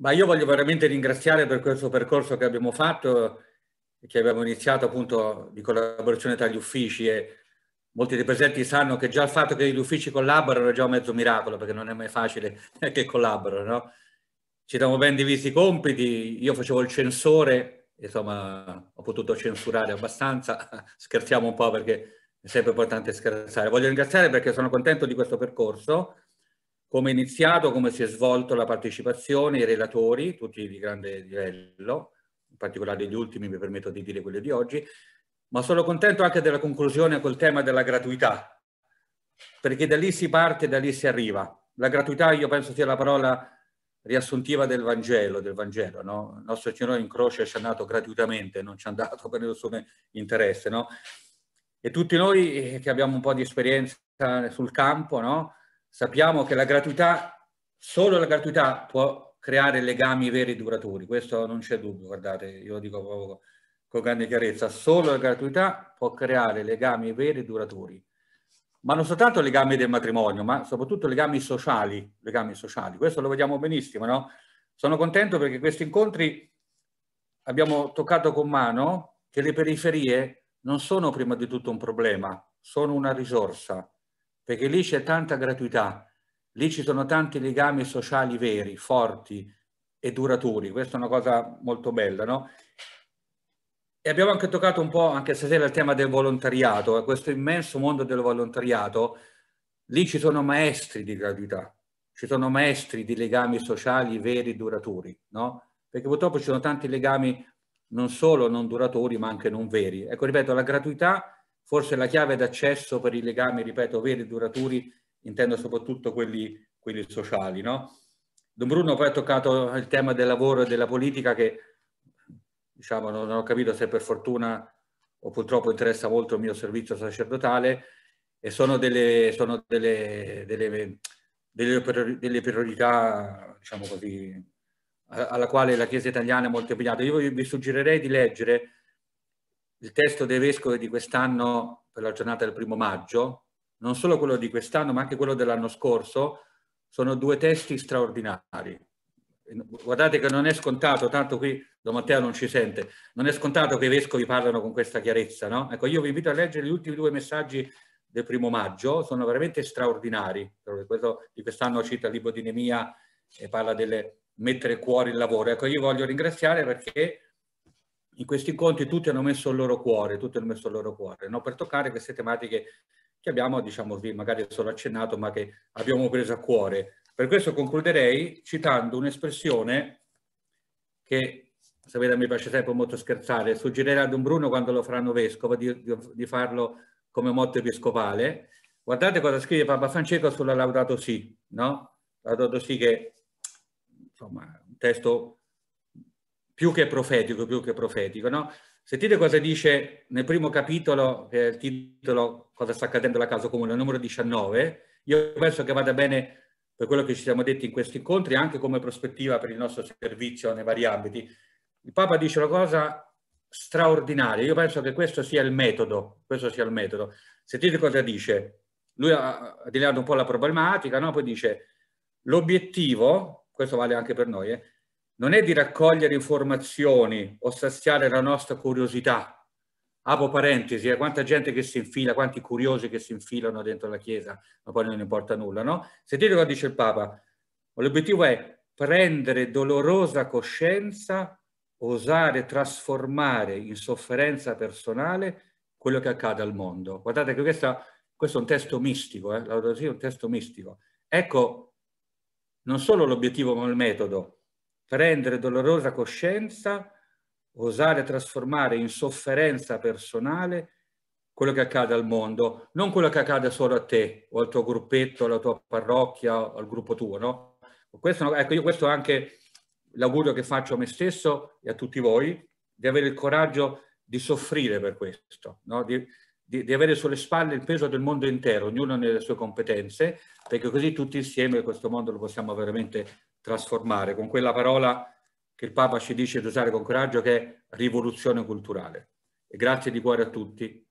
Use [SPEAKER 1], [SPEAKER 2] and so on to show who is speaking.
[SPEAKER 1] Ma io voglio veramente ringraziare per questo percorso che abbiamo fatto, che abbiamo iniziato appunto di collaborazione tra gli uffici e molti dei presenti sanno che già il fatto che gli uffici collaborano è già un mezzo miracolo perché non è mai facile che collaborano, no? Ci siamo ben divisi i compiti, io facevo il censore, insomma ho potuto censurare abbastanza, scherziamo un po' perché è sempre importante scherzare. Voglio ringraziare perché sono contento di questo percorso come è iniziato, come si è svolto la partecipazione, i relatori, tutti di grande livello, in particolare gli ultimi mi permetto di dire quelli di oggi, ma sono contento anche della conclusione col tema della gratuità, perché da lì si parte, e da lì si arriva. La gratuità io penso sia la parola riassuntiva del Vangelo, del Vangelo, no? Il nostro Signore in croce ci è andato gratuitamente, non ci è andato per nessun interesse, no? E tutti noi eh, che abbiamo un po' di esperienza sul campo, no? Sappiamo che la gratuità, solo la gratuità può creare legami veri e duraturi, questo non c'è dubbio, guardate, io lo dico proprio con grande chiarezza, solo la gratuità può creare legami veri e duraturi, ma non soltanto legami del matrimonio, ma soprattutto legami sociali, legami sociali. questo lo vediamo benissimo, no? Sono contento perché questi incontri abbiamo toccato con mano che le periferie non sono prima di tutto un problema, sono una risorsa, perché lì c'è tanta gratuità, lì ci sono tanti legami sociali veri, forti e duraturi, questa è una cosa molto bella, no? E abbiamo anche toccato un po' anche stasera il tema del volontariato, eh, questo immenso mondo del volontariato, lì ci sono maestri di gratuità, ci sono maestri di legami sociali veri e duraturi, no? Perché purtroppo ci sono tanti legami non solo non duraturi ma anche non veri. Ecco, ripeto, la gratuità forse la chiave d'accesso per i legami, ripeto, veri e duraturi, intendo soprattutto quelli, quelli sociali. No? Don Bruno poi ha toccato il tema del lavoro e della politica che diciamo, non ho capito se per fortuna o purtroppo interessa molto il mio servizio sacerdotale e sono delle, sono delle, delle, delle priorità, diciamo così, alla quale la Chiesa italiana è molto impegnata. Io vi suggerirei di leggere il testo dei vescovi di quest'anno per la giornata del primo maggio, non solo quello di quest'anno ma anche quello dell'anno scorso, sono due testi straordinari. Guardate che non è scontato, tanto qui Don Matteo non ci sente, non è scontato che i vescovi parlano con questa chiarezza, no? Ecco, io vi invito a leggere gli ultimi due messaggi del primo maggio, sono veramente straordinari. Questo, di quest'anno cita il libro di Nemia e parla delle mettere cuore il lavoro. Ecco, io voglio ringraziare perché in questi incontri tutti hanno messo il loro cuore, tutti hanno messo il loro cuore, no? per toccare queste tematiche che abbiamo, diciamo magari solo accennato, ma che abbiamo preso a cuore. Per questo concluderei citando un'espressione che, sapete, mi piace sempre molto scherzare, suggerirà ad un Bruno quando lo faranno vescovo di, di, di farlo come motto episcopale. Guardate cosa scrive Papa Francesco sulla Laudato Si, no? Laudato Si che, insomma, un testo più che profetico, più che profetico, no? Sentite cosa dice nel primo capitolo, che è il titolo Cosa sta accadendo alla casa comune, numero 19. Io penso che vada bene per quello che ci siamo detti in questi incontri, anche come prospettiva per il nostro servizio nei vari ambiti. Il Papa dice una cosa straordinaria, io penso che questo sia il metodo, questo sia il metodo. Sentite cosa dice, lui ha delineato un po' la problematica, no? poi dice l'obiettivo, questo vale anche per noi, eh? non è di raccogliere informazioni o saziare la nostra curiosità. Apro parentesi, eh, quanta gente che si infila, quanti curiosi che si infilano dentro la Chiesa, ma poi non importa nulla, no? Sentite cosa dice il Papa. L'obiettivo è prendere dolorosa coscienza, osare trasformare in sofferenza personale quello che accade al mondo. Guardate che questa, questo è un testo mistico, eh? è un testo mistico. Ecco non solo l'obiettivo ma il metodo prendere dolorosa coscienza, osare trasformare in sofferenza personale quello che accade al mondo, non quello che accade solo a te o al tuo gruppetto, alla tua parrocchia o al gruppo tuo, no? Questo, ecco, io questo è anche l'augurio che faccio a me stesso e a tutti voi, di avere il coraggio di soffrire per questo, no? di, di, di, avere sulle spalle il peso del mondo intero, ognuno nelle sue competenze, perché così tutti insieme questo mondo lo possiamo veramente trasformare, con quella parola che il Papa ci dice di usare con coraggio che è rivoluzione culturale. E grazie di cuore a tutti